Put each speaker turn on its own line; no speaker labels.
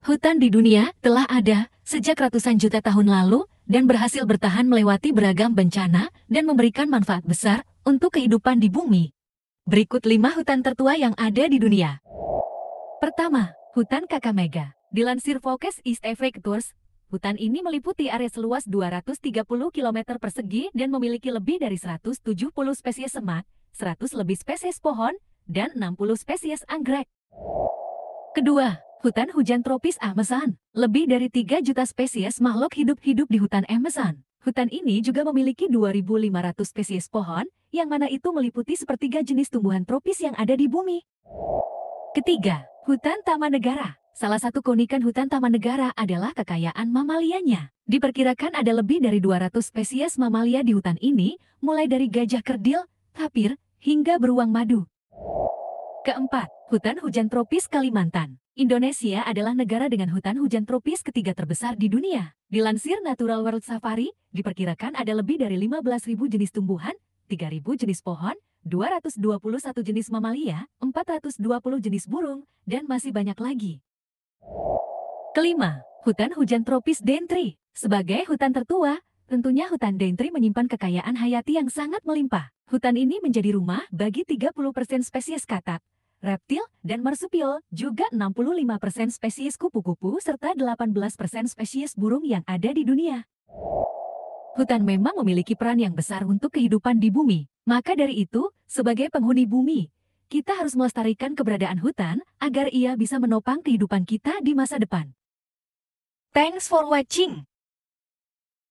Hutan di dunia telah ada sejak ratusan juta tahun lalu dan berhasil bertahan melewati beragam bencana dan memberikan manfaat besar untuk kehidupan di bumi. Berikut lima hutan tertua yang ada di dunia. Pertama, Hutan Kakamega. Dilansir Focus East Africa Tours, hutan ini meliputi area seluas 230 km persegi dan memiliki lebih dari 170 spesies semak, 100 lebih spesies pohon, dan 60 spesies anggrek. Kedua, Hutan hujan tropis Amazon. Lebih dari 3 juta spesies makhluk hidup hidup di hutan Amazon. Hutan ini juga memiliki 2.500 spesies pohon, yang mana itu meliputi sepertiga jenis tumbuhan tropis yang ada di bumi. Ketiga, hutan taman negara. Salah satu keunikan hutan taman negara adalah kekayaan mamalianya. Diperkirakan ada lebih dari 200 spesies mamalia di hutan ini, mulai dari gajah kerdil, tapir, hingga beruang madu. Keempat, hutan hujan tropis Kalimantan. Indonesia adalah negara dengan hutan hujan tropis ketiga terbesar di dunia. Dilansir Natural World Safari, diperkirakan ada lebih dari 15.000 jenis tumbuhan, 3.000 jenis pohon, 221 jenis mamalia, 420 jenis burung, dan masih banyak lagi. Kelima, hutan hujan tropis Dentri. Sebagai hutan tertua, Tentunya hutan dentri menyimpan kekayaan hayati yang sangat melimpah. Hutan ini menjadi rumah bagi 30% spesies katak, reptil, dan marsupial, juga 65% spesies kupu-kupu serta 18% spesies burung yang ada di dunia. Hutan memang memiliki peran yang besar untuk kehidupan di bumi. Maka dari itu, sebagai penghuni bumi, kita harus melestarikan keberadaan hutan agar ia bisa menopang kehidupan kita di masa depan. Thanks for watching.